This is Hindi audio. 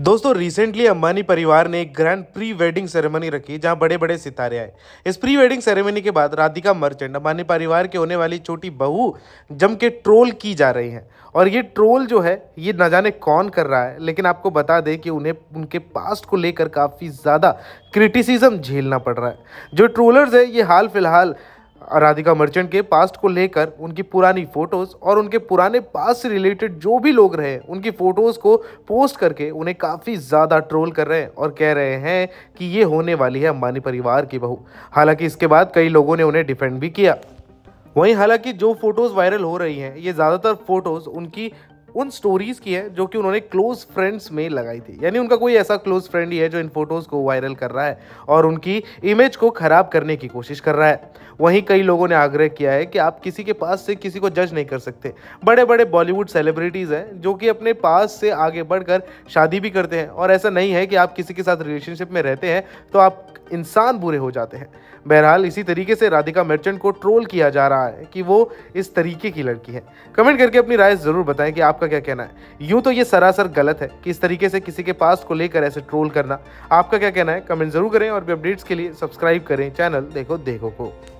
दोस्तों रिसेंटली अंबानी परिवार ने एक ग्रैंड प्री वेडिंग सेरेमनी रखी जहां बड़े बड़े सितारे आए इस प्री वेडिंग सेरेमनी के बाद राधिका मर्चेंट अंबानी परिवार के होने वाली छोटी बहू जम के ट्रोल की जा रही हैं और ये ट्रोल जो है ये ना जाने कौन कर रहा है लेकिन आपको बता दें कि उन्हें उनके पास्ट को लेकर काफ़ी ज़्यादा क्रिटिसिज्म झेलना पड़ रहा है जो ट्रोलर्स है ये हाल फिलहाल राधिका मर्चेंट के पास्ट को लेकर उनकी पुरानी फ़ोटोज़ और उनके पुराने पास से रिलेटेड जो भी लोग रहे उनकी फ़ोटोज़ को पोस्ट करके उन्हें काफ़ी ज़्यादा ट्रोल कर रहे हैं और कह रहे हैं कि ये होने वाली है अंबानी परिवार की बहू हालांकि इसके बाद कई लोगों ने उन्हें डिफेंड भी किया वहीं हालांकि जो फ़ोटोज़ वायरल हो रही हैं ये ज़्यादातर फ़ोटोज़ उनकी उन स्टोरीज की है जो कि उन्होंने क्लोज फ्रेंड्स में लगाई थी यानी उनका कोई ऐसा क्लोज फ्रेंड ही है जो इन फोटोज़ को वायरल कर रहा है और उनकी इमेज को ख़राब करने की कोशिश कर रहा है वहीं कई लोगों ने आग्रह किया है कि आप किसी के पास से किसी को जज नहीं कर सकते बड़े बड़े बॉलीवुड सेलिब्रिटीज़ हैं जो कि अपने पास से आगे बढ़कर शादी भी करते हैं और ऐसा नहीं है कि आप किसी के साथ रिलेशनशिप में रहते हैं तो आप इंसान बुरे हो जाते हैं बहरहाल इसी तरीके से राधिका मर्चेंट को ट्रोल किया जा रहा है कि वो इस तरीके की लड़की है कमेंट करके अपनी राय ज़रूर बताएं कि आपका आपका क्या कहना है यूं तो ये सरासर गलत है कि इस तरीके से किसी के पास को लेकर ऐसे ट्रोल करना आपका क्या कहना है कमेंट जरूर करें और भी अपडेट्स के लिए सब्सक्राइब करें चैनल देखो देखो को